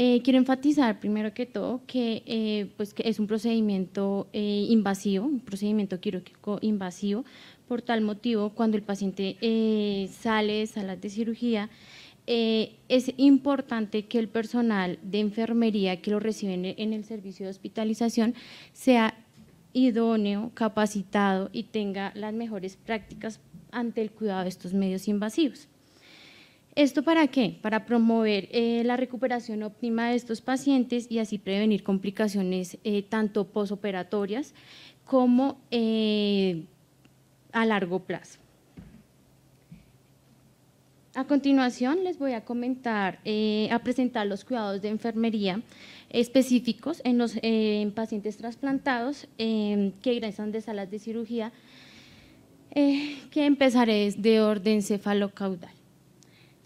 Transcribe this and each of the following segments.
Eh, quiero enfatizar primero que todo que, eh, pues es un procedimiento eh, invasivo, un procedimiento quirúrgico invasivo. Por tal motivo, cuando el paciente sale de salas de cirugía, es importante que el personal de enfermería que lo recibe en el servicio de hospitalización sea idóneo, capacitado y tenga las mejores prácticas ante el cuidado de estos medios invasivos. ¿Esto para qué? Para promover eh, la recuperación óptima de estos pacientes y así prevenir complicaciones eh, tanto posoperatorias como eh, a largo plazo. A continuación les voy a comentar, a presentar los cuidados de enfermería específicos en los pacientes trasplantados que ingresan de salas de cirugía, que empezaré de orden cefalocaudal.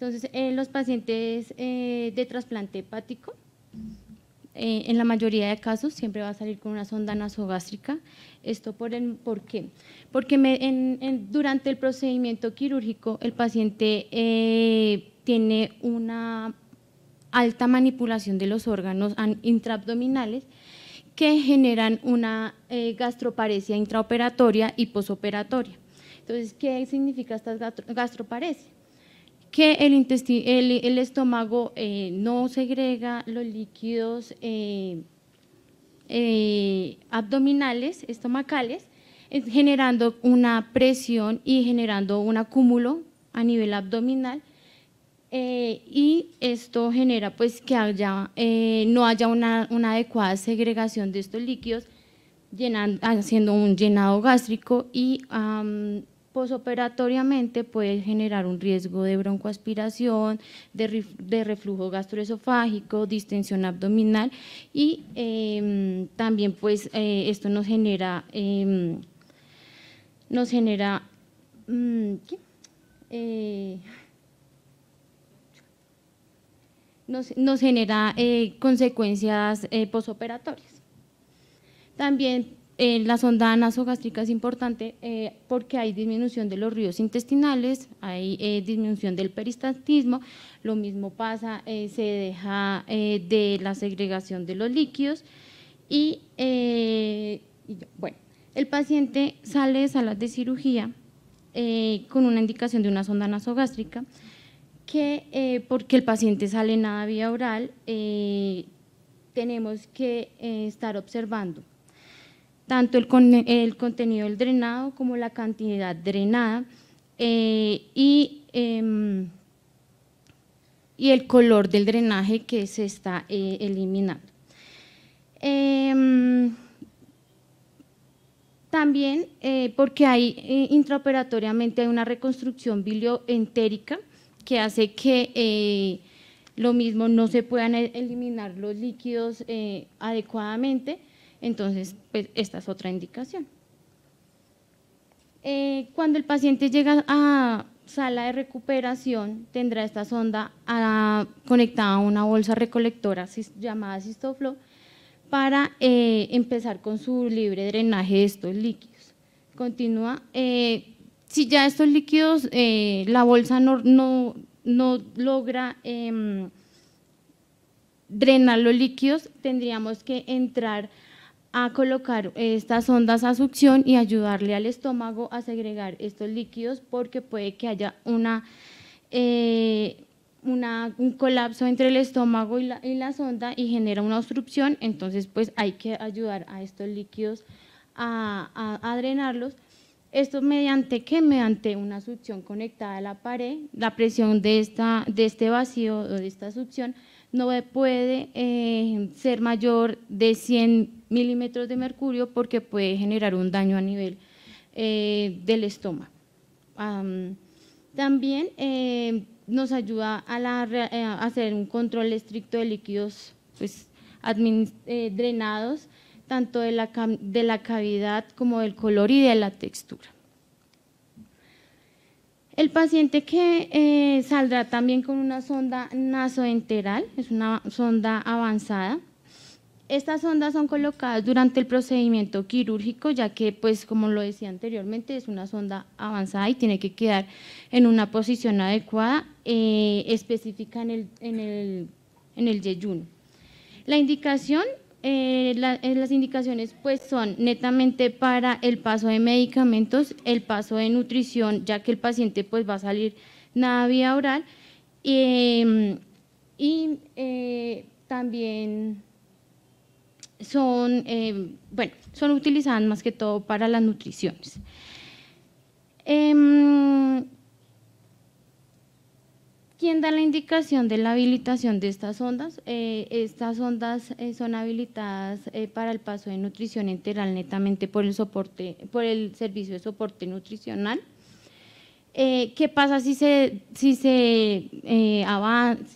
Entonces, en eh, los pacientes eh, de trasplante hepático, eh, en la mayoría de casos siempre va a salir con una sonda nasogástrica. ¿Esto por, el, por qué? Porque durante el procedimiento quirúrgico el paciente tiene una alta manipulación de los órganos intraabdominales que generan una eh, gastroparesia intraoperatoria y posoperatoria. Entonces, ¿qué significa esta gastroparesia? que el, estómago eh, no segrega los líquidos eh, eh, abdominales, estomacales, generando una presión y generando un acúmulo a nivel abdominal. y esto genera pues que haya, no haya una, adecuada segregación de estos líquidos, haciendo un llenado gástrico y posoperatoriamente puede generar un riesgo de broncoaspiración, de, reflujo gastroesofágico, distensión abdominal y em, también pues eh, esto nos genera, em, nos genera, mm, eh, nos, genera eh, consecuencias posoperatorias. También eh, la sonda nasogástrica es importante eh, porque hay disminución de los ríos intestinales, hay eh, disminución del peristaltismo, lo mismo pasa, se deja de la segregación de los líquidos y, y, bueno, el paciente sale de salas de cirugía con una indicación de una sonda nasogástrica que porque el paciente sale nada vía oral, tenemos que estar observando tanto el, contenido del drenado como la cantidad drenada eh, em, y, el color del drenaje que se está eh, eliminando. Em, también eh, porque hay intraoperatoriamente una reconstrucción bilioentérica que hace que lo mismo no se puedan e-, eliminar los líquidos adecuadamente, entonces, pues, esta es otra indicación. Eh, cuando el paciente llega a sala de recuperación, tendrá esta sonda ah, conectada a una bolsa recolectora llamada cistoflo para eh, empezar con su libre drenaje de estos líquidos. Continúa. Eh, si ya estos líquidos, la bolsa no logra em, drenar los líquidos, tendríamos que entrar a colocar estas ondas a succión y ayudarle al estómago a segregar estos líquidos porque puede que haya una, eh, un colapso entre el estómago y la, sonda y genera una obstrucción, entonces pues hay que ayudar a estos líquidos a, drenarlos. Esto mediante qué, mediante una succión conectada a la pared, la presión de, esta, de este vacío o de esta succión no puede eh, ser mayor de 100 milímetros de mercurio porque puede generar un daño a nivel eh, del estómago. también eh, nos ayuda a, hacer un control estricto de líquidos pues, drenados, tanto de la cavidad como del color y de la textura. El paciente que eh, saldrá también con una sonda nasoenteral, es una sonda avanzada. Estas sondas son colocadas durante el procedimiento quirúrgico, ya que, pues, como lo decía anteriormente, es una sonda avanzada y tiene que quedar en una posición adecuada, eh, específica en el, en en el yeyuno. La indicación eh, eh, las indicaciones pues son netamente para el paso de medicamentos, el paso de nutrición, ya que el paciente pues va a salir nada vía oral em, y eh, también son, em, bueno, son utilizadas más que todo para las nutriciones. Em, ¿Quién da la indicación de la habilitación de estas ondas? Eh, estas ondas eh, son habilitadas eh, para el paso de nutrición enteral netamente por el, soporte, por el servicio de soporte nutricional. ¿Qué pasa si se, si se,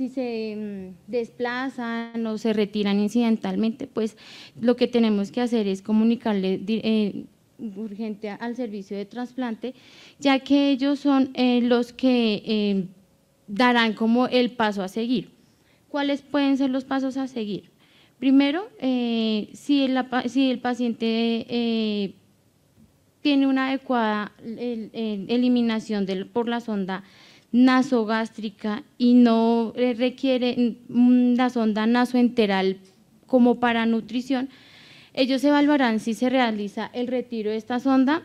mm, desplazan o se retiran incidentalmente? Pues lo que tenemos que hacer es comunicarle urgente al servicio de trasplante, ya que ellos son los que darán como el paso a seguir. ¿Cuáles pueden ser los pasos a seguir? Primero, eh, si, el, paciente eh, tiene una adecuada eliminación por la sonda nasogástrica y no eh, requiere la sonda nasoenteral como para nutrición, ellos evaluarán si se realiza el retiro de esta sonda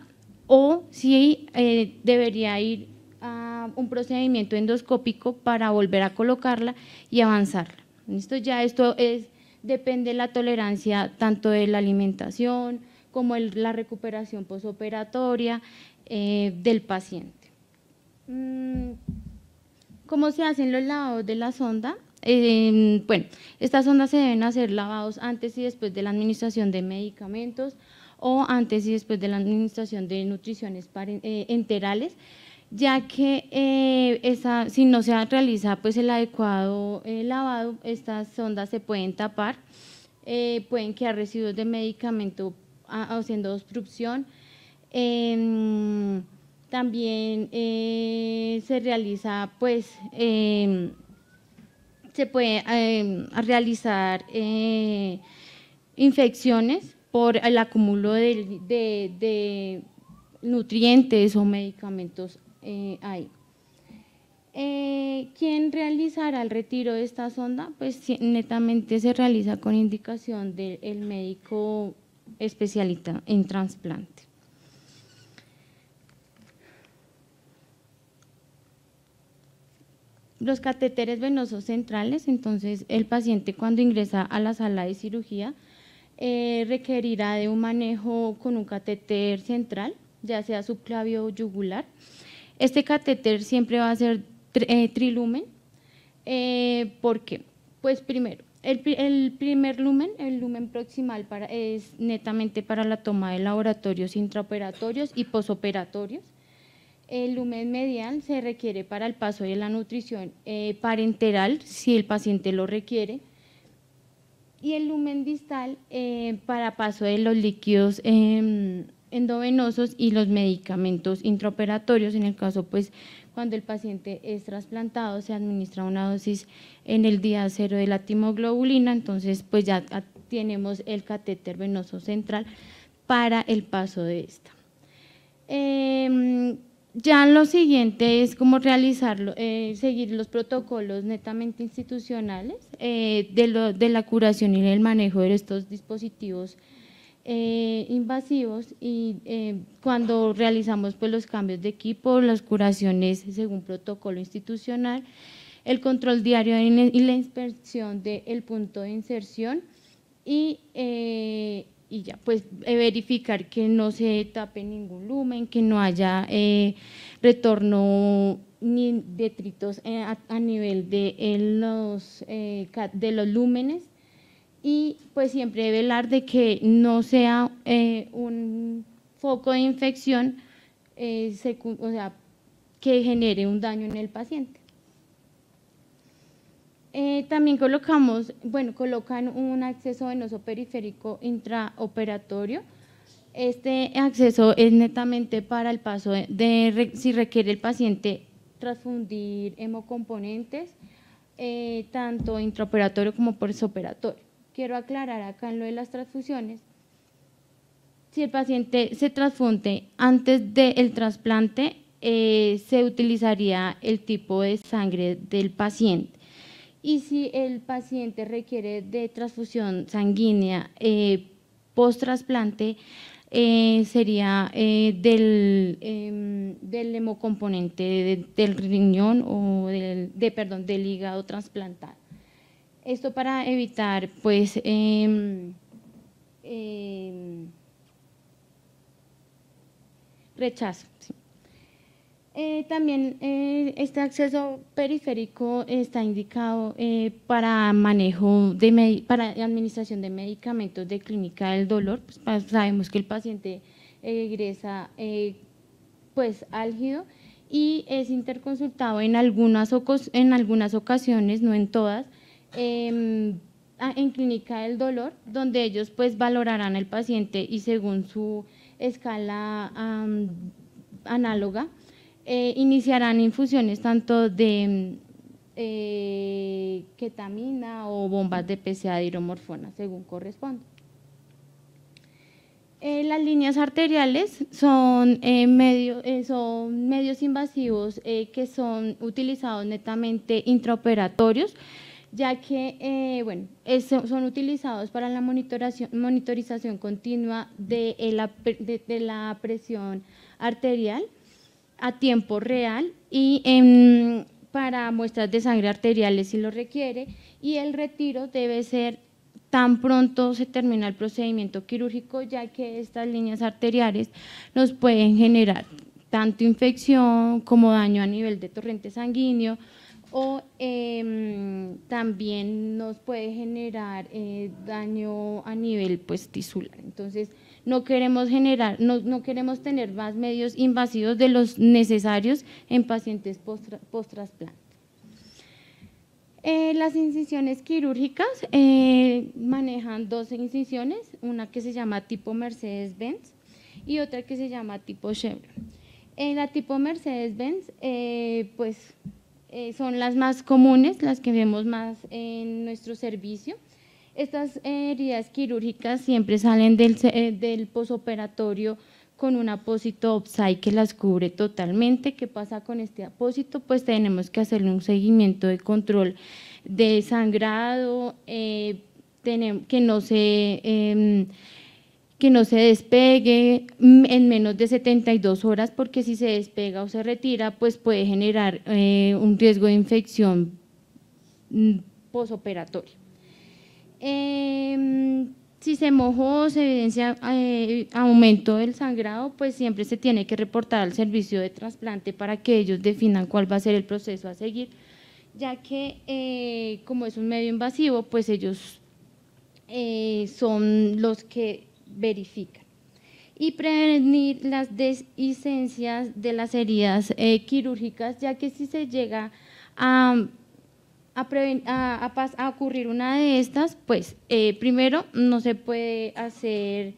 o si debería ir un procedimiento endoscópico para volver a colocarla y avanzarla. esto Ya esto es, depende de la tolerancia tanto de la alimentación como de la recuperación posoperatoria eh, del paciente. Mm, ¿Cómo se hacen los lavados de la sonda? Em, bueno, estas ondas se deben hacer lavados antes y después de la administración de medicamentos o antes y después de la administración de nutriciones eh, enterales ya que eh, si no se realiza pues, el adecuado eh, lavado, estas ondas se pueden tapar, eh, pueden quedar residuos de medicamento ah, haciendo obstrucción. Em, también se realiza, pues, em, se puede em, realizar infecciones por el acúmulo de, de nutrientes o medicamentos eh, eh, ¿Quién realizará el retiro de esta sonda? Pues netamente se realiza con indicación del médico especialista en trasplante. Los catéteres venosos centrales, entonces el paciente cuando ingresa a la sala de cirugía eh, requerirá de un manejo con un catéter central, ya sea subclavio o yugular. Este catéter siempre va a ser eh, trilumen. Eh, ¿Por qué? Pues primero, el, primer lumen, el lumen proximal, es netamente para la toma de laboratorios intraoperatorios y posoperatorios. El lumen medial se requiere para el paso de la nutrición eh, parenteral, si el paciente lo requiere. Y el lumen distal para paso de los líquidos em, endovenosos y los medicamentos intraoperatorios, en el caso pues cuando el paciente es trasplantado se administra una dosis en el día cero de la timoglobulina, entonces pues ya tenemos el catéter venoso central para el paso de esta. Em, ya lo siguiente es cómo realizarlo, eh, seguir los protocolos netamente institucionales eh, de, de la curación y el manejo de estos dispositivos eh, invasivos y eh, cuando realizamos pues, los cambios de equipo, las curaciones según protocolo institucional, el control diario y la inspección del punto de inserción y, eh, y ya, pues verificar que no se tape ningún lumen, que no haya retorno ni detritos a, nivel de, los, de los lúmenes y pues siempre velar de que no sea eh, un foco de infección, eh, o sea, que genere un daño en el paciente. Eh, también colocamos, bueno, colocan un acceso venoso periférico intraoperatorio. Este acceso es netamente para el paso de, si requiere el paciente transfundir hemocomponentes, tanto intraoperatorio como postoperatorio quiero aclarar acá en lo de las transfusiones, si el paciente se transfunde antes del trasplante, eh, se utilizaría el tipo de sangre del paciente. Y si el paciente requiere de transfusión sanguínea eh, post-trasplante, eh, sería del, em, del hemocomponente del riñón o perdón, del hígado trasplantado. Esto para evitar, pues, em, em, rechazo. Eh, también eh, este acceso periférico está indicado eh, para manejo de para administración de medicamentos de clínica del dolor. Pues, sabemos que el paciente egresa pues álgido y es interconsultado en algunas, en algunas ocasiones, no en todas, Em, en clínica del dolor, donde ellos pues valorarán al paciente y según su escala análoga, eh, iniciarán infusiones tanto de em, eh, ketamina o bombas de PCA de hidromorfona, según corresponde. Eh, las líneas arteriales son, son medios invasivos que son utilizados netamente intraoperatorios ya que eh, bueno, son utilizados para la monitorización, continua de, la, presión arterial a tiempo real y para muestras de sangre arteriales si lo requiere y el retiro debe ser tan pronto se termina el procedimiento quirúrgico ya que estas líneas arteriales nos pueden generar tanto infección como daño a nivel de torrente sanguíneo, o em, también nos puede generar eh, daño a nivel pues tisular. Entonces, no queremos generar, no, queremos tener más medios invasivos de los necesarios en pacientes post-trasplante. Eh, las incisiones quirúrgicas eh, manejan dos incisiones, una que se llama tipo Mercedes-Benz y otra que se llama tipo Chevron. En la tipo Mercedes-Benz, pues eh, son las más comunes, las que vemos más en nuestro servicio. Estas heridas quirúrgicas siempre salen del, eh, del posoperatorio con un apósito OPSAI que las cubre totalmente. ¿Qué pasa con este apósito? Pues tenemos que hacerle un seguimiento de control de sangrado, eh, que no se em, que no se despegue mm, en menos de 72 horas, porque si se despega o se retira, pues puede generar eh, un riesgo de infección mm, posoperatoria. Em, si se mojó se evidencia eh, aumento del sangrado, pues siempre se tiene que reportar al servicio de trasplante para que ellos definan cuál va a ser el proceso a seguir, ya que eh, como es un medio invasivo, pues ellos son los que verifican y prevenir las deshicencias de las heridas eh, quirúrgicas, ya que si se llega a, a, ocurrir una de estas, pues eh, primero no se puede hacer,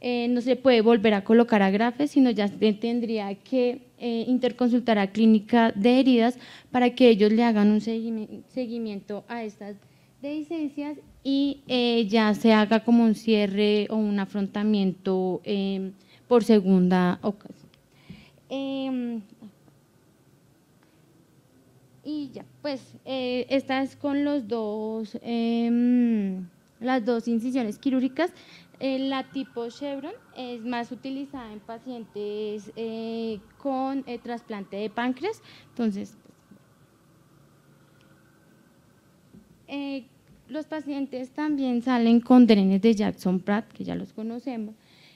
eh, no se puede volver a colocar agrafes, sino ya tendría que interconsultar a clínica de heridas para que ellos le hagan un seguimiento a estas y y eh, ya se haga como un cierre o un afrontamiento eh, por segunda ocasión. Em, y ya, pues eh, estas con los dos, em, las dos incisiones quirúrgicas. la tipo Chevron es más utilizada en pacientes con trasplante de páncreas, entonces pues, los pacientes también salen con drenes de Jackson Pratt, que ya los conocemos.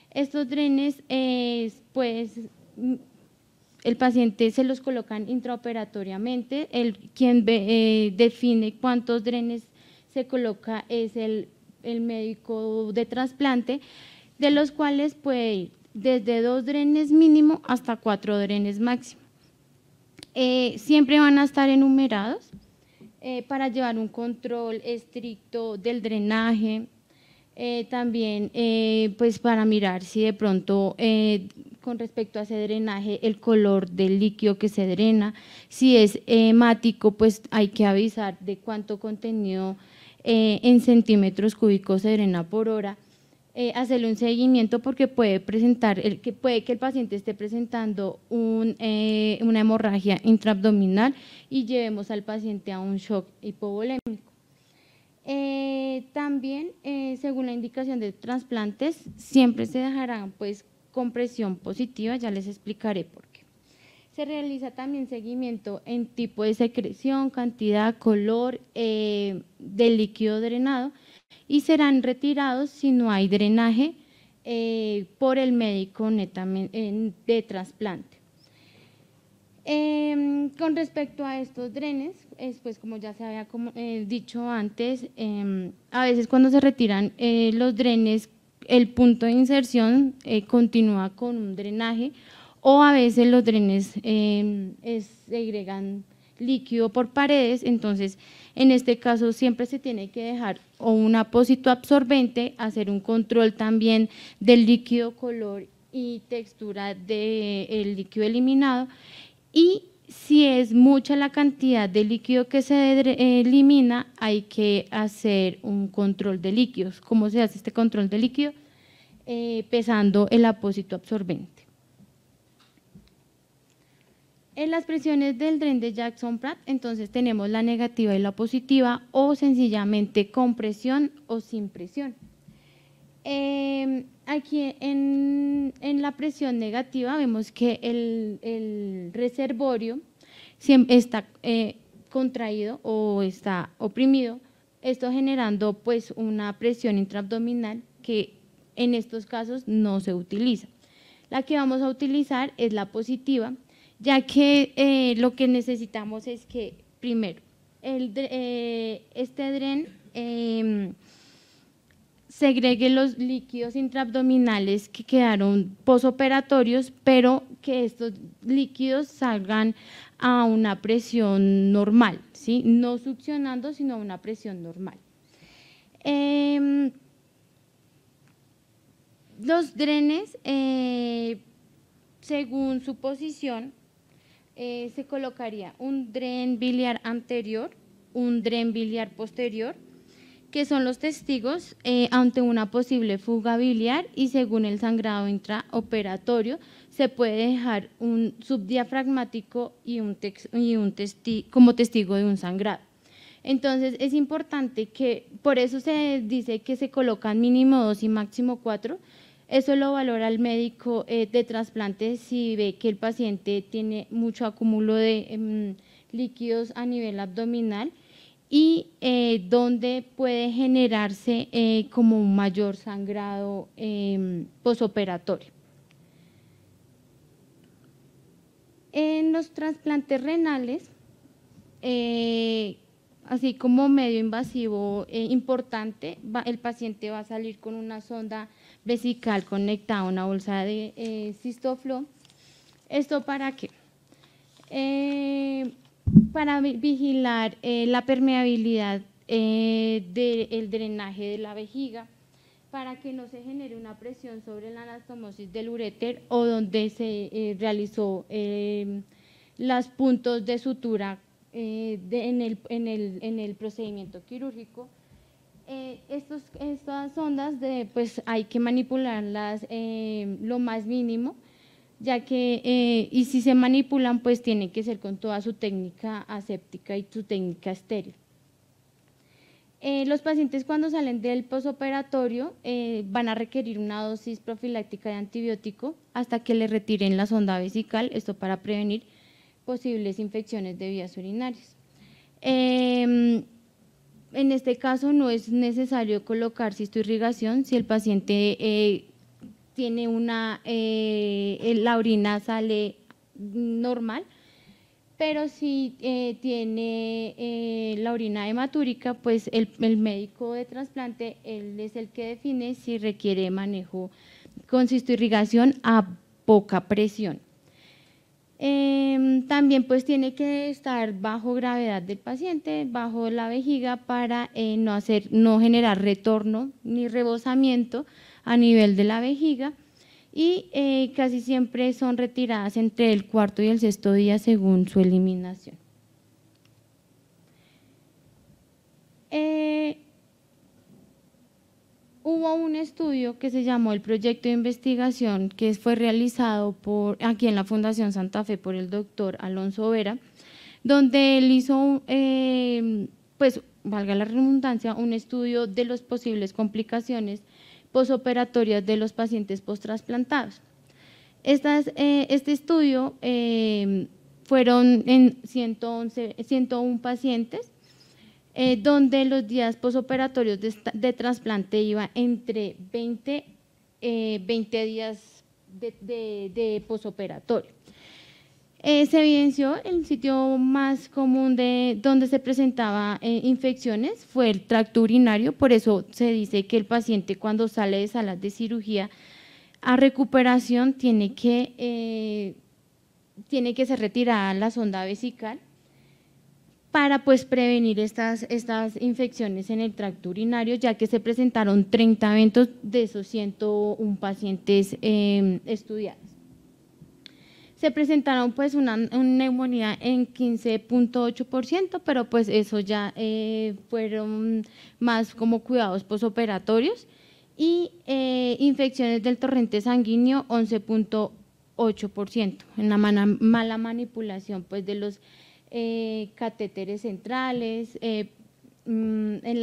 Estos drenes, eh, pues, mm, el paciente se los colocan intraoperatoriamente. El, quien eh, define cuántos drenes se coloca es el, médico de trasplante, de los cuales puede ir desde dos drenes mínimo hasta cuatro drenes máximo. Eh, siempre van a estar enumerados. Eh, para llevar un control estricto del drenaje, eh, también eh, pues para mirar si de pronto con respecto a ese drenaje el color del líquido que se drena, si es hemático pues hay que avisar de cuánto contenido en centímetros cúbicos se drena por hora. Eh, hacerle un seguimiento porque puede presentar, que puede que el paciente esté presentando eh, una hemorragia intraabdominal y llevemos al paciente a un shock hipovolémico. Eh, también, según la indicación de trasplantes, siempre se dejarán pues con presión positiva, ya les explicaré por qué. Se realiza también seguimiento en tipo de secreción, cantidad, color del líquido drenado y serán retirados si no hay drenaje eh, por el médico eh, de trasplante. Em, con respecto a estos drenes, pues como ya se había eh, dicho antes, em, a veces cuando se retiran los drenes, el punto de inserción continúa con un drenaje o a veces los drenes em, segregan líquido por paredes, entonces en este caso siempre se tiene que dejar o un apósito absorbente, hacer un control también del líquido color y textura del líquido eliminado y si es mucha la cantidad de líquido que se elimina, hay que hacer un control de líquidos. ¿Cómo se hace este control de líquido? Eh, pesando el apósito absorbente. En las presiones del dren de Jackson Pratt, entonces tenemos la negativa y la positiva o sencillamente con presión o sin presión. Em, aquí en, la presión negativa vemos que el, reservorio está eh, contraído o está oprimido, esto generando pues una presión intraabdominal que en estos casos no se utiliza. La que vamos a utilizar es la positiva, ya que eh, lo que necesitamos es que, primero, eh, este dren em, segregue los líquidos intraabdominales que quedaron posoperatorios, pero que estos líquidos salgan a una presión normal, no succionando, sino a una presión normal. Em, los drenes, eh, según su posición, eh, se colocaría un dren biliar anterior, un dren biliar posterior, que son los testigos eh, ante una posible fuga biliar y según el sangrado intraoperatorio se puede dejar un subdiafragmático y un, como testigo de un sangrado. Entonces es importante que, por eso se dice que se colocan mínimo dos y máximo cuatro, eso lo valora el médico eh, de trasplantes si ve que el paciente tiene mucho acúmulo de em, líquidos a nivel abdominal y eh, donde puede generarse eh, como un mayor sangrado em, posoperatorio. En los trasplantes renales, así como medio invasivo importante, el paciente va a salir con una sonda vesical conectada a una bolsa de eh, cistoflo. ¿Esto para qué? Eh, para vigilar eh, la permeabilidad del drenaje de la vejiga para que no se genere una presión sobre la anastomosis del ureter o donde se realizó em, los puntos de sutura en el procedimiento quirúrgico eh, estas ondas pues hay que manipularlas eh, lo más mínimo, ya que, eh, y si se manipulan, pues tiene que ser con toda su técnica aséptica y su técnica estéreo. los pacientes cuando salen del posoperatorio van a requerir una dosis profiláctica de antibiótico hasta que le retiren la sonda vesical, esto para prevenir posibles infecciones de vías urinarias. Em, en este caso no es necesario colocar cistoirrigación si el paciente eh, tiene una, eh, la orina sale normal, pero si eh, tiene la orina hematúrica, pues el, médico de trasplante es el que define si requiere manejo con cistoirrigación a poca presión. Em, también pues tiene que estar bajo gravedad del paciente, bajo la vejiga para eh, no, hacer, no generar retorno ni rebosamiento a nivel de la vejiga y eh, casi siempre son retiradas entre el cuarto y el sexto día según su eliminación. Eh, hubo un estudio que se llamó el proyecto de investigación que fue realizado por, aquí en la Fundación Santa Fe por el doctor Alonso Vera, donde él hizo, eh, pues valga la redundancia, un estudio de las posibles complicaciones posoperatorias de los pacientes posttrasplantados. Eh, este estudio eh, fueron en 111, 101 pacientes eh, donde los días posoperatorios de, trasplante iba entre 20, 20 eh, días de, posoperatorio. Eh, se evidenció el sitio más común de donde se presentaba infecciones fue el tracto urinario, por eso se dice que el paciente cuando sale de salas de cirugía a recuperación tiene que, tiene que ser retirada la sonda vesical para pues prevenir estas, estas infecciones en el tracto urinario, ya que se presentaron 30 eventos de esos 101 pacientes em, estudiados. Se presentaron pues una, neumonía en 15.8%, pero pues eso ya eh, fueron más como cuidados posoperatorios y eh, infecciones del torrente sanguíneo 11.8% en la mala manipulación pues de los eh, catéteres centrales, eh, mm, en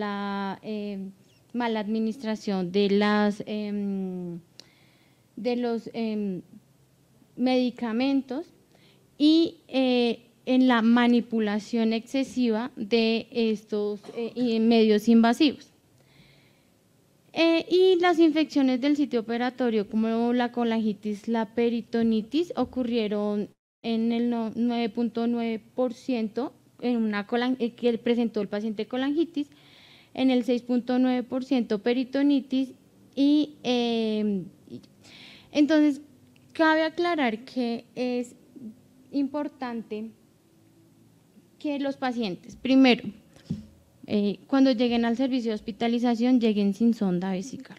la, em, mala administración de em, los em, medicamentos y eh, en la manipulación excesiva de estos medios invasivos. y las infecciones del sitio operatorio, como la colangitis, la peritonitis, ocurrieron en el 9.9% en una eh, que presentó el paciente colangitis, en el 6.9% peritonitis em, y entonces cabe aclarar que es importante que los pacientes, primero, eh, cuando lleguen al servicio de hospitalización, lleguen sin sonda vesical.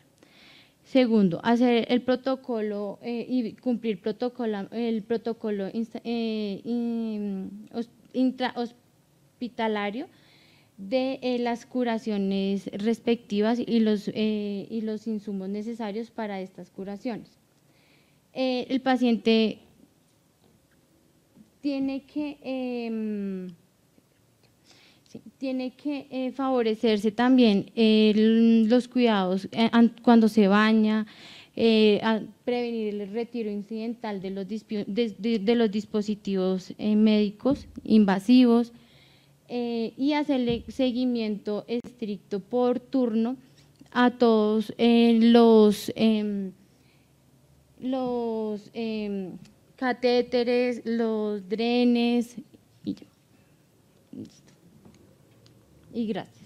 Segundo, hacer el protocolo eh, y cumplir el protocolo eh, intrahospitalario de eh, las curaciones respectivas y los, y los insumos necesarios para estas curaciones. el paciente tiene que em, tiene que eh, favorecerse también eh, los cuidados eh, cuando se baña, prevenir el retiro incidental de los, dispositivos médicos invasivos y hacerle seguimiento estricto por turno a todos los em, em, catéteres, los drenes, e graças